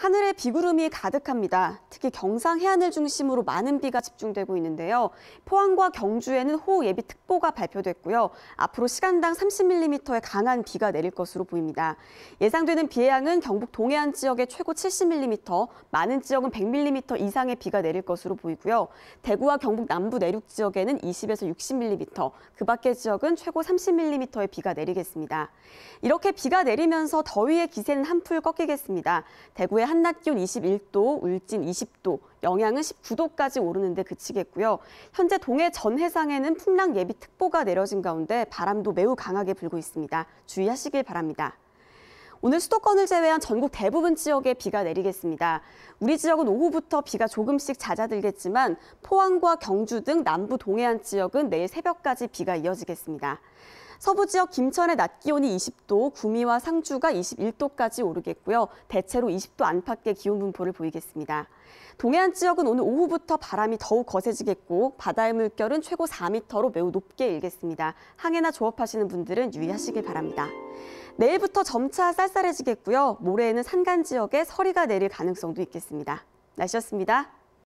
하늘에 비구름이 가득합니다. 특히 경상 해안을 중심으로 많은 비가 집중되고 있는데요. 포항과 경주에는 호우 예비 특보가 발표됐고요. 앞으로 시간당 30mm의 강한 비가 내릴 것으로 보입니다. 예상되는 비의 양은 경북 동해안 지역에 최고 70mm, 많은 지역은 100mm 이상의 비가 내릴 것으로 보이고요. 대구와 경북 남부 내륙 지역에는 20에서 60mm, 그 밖의 지역은 최고 30mm의 비가 내리겠습니다. 이렇게 비가 내리면서 더위의 기세는 한풀 꺾이겠습니다. 대구의 한낮 기온 21도, 울진 20도, 영양은 19도까지 오르는데 그치겠고요. 현재 동해 전 해상에는 풍랑 예비 특보가 내려진 가운데 바람도 매우 강하게 불고 있습니다. 주의하시길 바랍니다. 오늘 수도권을 제외한 전국 대부분 지역에 비가 내리겠습니다. 우리 지역은 오후부터 비가 조금씩 잦아들겠지만 포항과 경주 등 남부 동해안 지역은 내일 새벽까지 비가 이어지겠습니다. 서부 지역 김천의 낮 기온이 20도, 구미와 상주가 21도까지 오르겠고요. 대체로 20도 안팎의 기온 분포를 보이겠습니다. 동해안 지역은 오늘 오후부터 바람이 더욱 거세지겠고 바다의 물결은 최고 4m로 매우 높게 일겠습니다. 항해나 조업하시는 분들은 유의하시길 바랍니다. 내일부터 점차 쌀쌀해지겠고요. 모레에는 산간 지역에 서리가 내릴 가능성도 있겠습니다. 날씨였습니다.